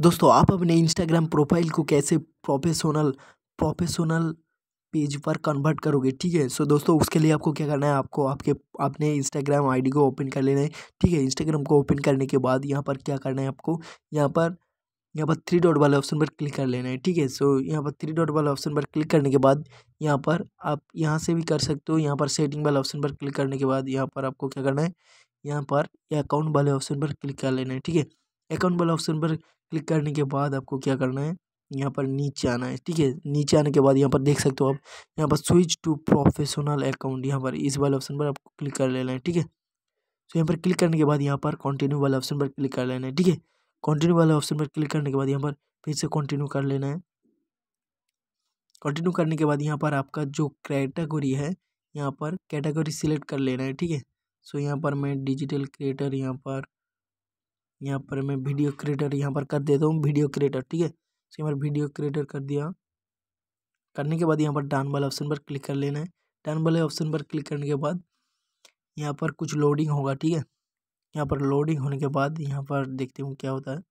दोस्तों आप अपने इंस्टाग्राम प्रोफाइल को कैसे प्रोफेशनल प्रोफेशनल पेज पर कन्वर्ट करोगे ठीक है सो दोस्तों उसके लिए आपको क्या करना है आपको आपके अपने इंस्टाग्राम आईडी को ओपन कर लेना है ठीक है इंस्टाग्राम को ओपन करने के बाद यहाँ पर क्या करना है आपको यहाँ पर यहाँ पर थ्री डॉट वाले ऑप्शन पर क्लिक कर लेना है ठीक है सो यहाँ पर थ्री डॉट वाले ऑप्शन पर क्लिक करने के बाद यहाँ पर आप यहाँ से भी कर सकते हो यहाँ पर सेटिंग वाले ऑप्शन पर क्लिक करने के बाद यहाँ पर आपको क्या करना है यहाँ पर अकाउंट वाले ऑप्शन पर क्लिक कर लेना है ठीक है अकाउंट वाला ऑप्शन पर क्लिक करने के बाद आपको क्या करना है यहाँ पर नीचे आना है ठीक है नीचे आने के बाद यहाँ पर देख सकते हो आप यहाँ पर स्विच टू प्रोफेशनल अकाउंट यहाँ पर इस वाले ऑप्शन पर आपको क्लिक कर लेना है ठीक है तो यहाँ पर क्लिक करने के बाद यहाँ पर कंटिन्यू वाले ऑप्शन पर क्लिक कर लेना है ठीक है कंटिन्यू वाले ऑप्शन पर क्लिक करने के बाद यहाँ पर फिर से कंटिन्यू कर लेना है कंटिन्यू करने के बाद यहाँ पर आपका जो कैटेगरी है यहाँ पर कैटेगरी सिलेक्ट कर लेना है ठीक है सो यहाँ पर मैं डिजिटल क्रिएटर यहाँ पर यहाँ पर मैं वीडियो क्रिएटर यहाँ पर कर देता हूँ वीडियो क्रिएटर ठीक है इसके बाद वीडियो क्रिएटर कर दिया करने के बाद यहाँ पर डान वाले ऑप्शन पर क्लिक कर लेना है डान वाले ऑप्शन पर क्लिक करने के बाद यहाँ पर कुछ लोडिंग होगा ठीक है यहाँ पर लोडिंग होने के बाद यहाँ पर देखते हूँ क्या होता है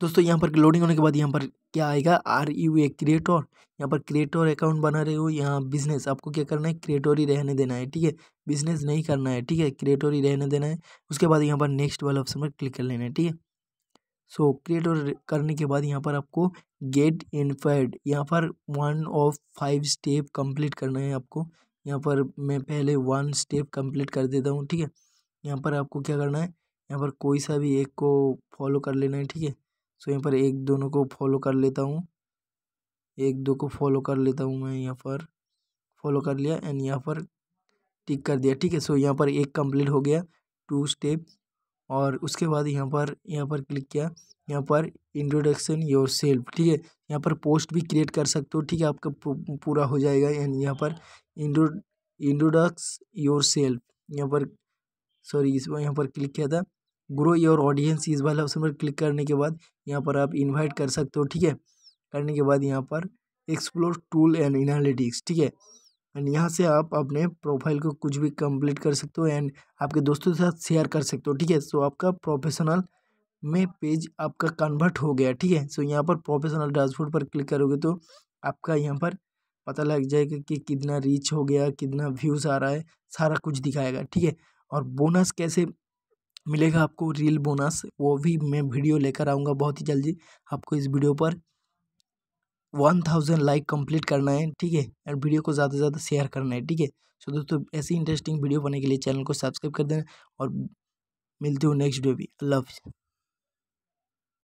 दोस्तों यहाँ पर लोडिंग होने के बाद यहाँ पर क्या आएगा आर यू ए क्रिएटर यहाँ पर क्रिएटर अकाउंट बना रहे हो यहाँ बिजनेस आपको क्या करना है क्रिएटर ही रहने देना है ठीक है बिजनेस नहीं करना है ठीक है क्रिएटर ही रहने देना है उसके बाद यहाँ पर नेक्स्ट वाला ऑप्शन पर क्लिक कर लेना है ठीक है सो क्रिएटर करने के बाद यहाँ पर आपको गेट फैड यहाँ पर one of five step complete करना है आपको यहाँ पर मैं पहले वन स्टेप कंप्लीट कर देता हूँ ठीक है यहाँ पर आपको क्या करना है यहाँ पर कोई सा भी एक को फॉलो कर लेना है ठीक है सो यहाँ पर एक दोनों को फॉलो कर लेता हूँ एक दो को फॉलो कर लेता हूँ मैं यहाँ पर फॉलो कर लिया एंड यहाँ पर टिक कर दिया ठीक है सो यहाँ पर एक कंप्लीट हो गया टू स्टेप और उसके बाद यहाँ पर यहाँ पर क्लिक किया यहाँ पर इंट्रोडक्शन योर सेल्फ ठीक है यहाँ पर पोस्ट भी क्रिएट कर सकते हो ठीक है आपका पूरा हो जाएगा एंड यहाँ पर इंट्रो इंट्रोडक्स योर सेल्फ यहाँ पर सॉरी इस यहाँ पर क्लिक किया था ग्रो योर ऑडियंस इस वाला ऑप्शन पर क्लिक करने के बाद यहाँ पर आप इन्वाइट कर सकते हो ठीक है करने के बाद यहाँ पर एक्सप्लोर टूल एंड एनालिटिक्स ठीक है एंड यहाँ से आप अपने प्रोफाइल को कुछ भी कंप्लीट कर सकते हो एंड आपके दोस्तों के साथ शेयर कर सकते हो ठीक है सो आपका प्रोफेशनल में पेज आपका कन्वर्ट हो गया ठीक है सो यहाँ पर प्रोफेशनल डैशबोर्ड पर क्लिक करोगे तो आपका यहाँ पर पता लग जाएगा कि कितना रीच हो गया कितना व्यूज़ आ रहा है सारा कुछ दिखाएगा ठीक है और बोनस कैसे मिलेगा आपको रील बोनस वो भी मैं वीडियो लेकर आऊँगा बहुत ही जल्दी आपको इस वीडियो पर वन थाउजेंड लाइक कंप्लीट करना है ठीक है और वीडियो को ज़्यादा से ज़्यादा शेयर करना है ठीक है सो दोस्तों ऐसी इंटरेस्टिंग वीडियो बनने के लिए चैनल को सब्सक्राइब कर देना और मिलती हूँ नेक्स्ट वीडियो भी अल्लाह हाफिज़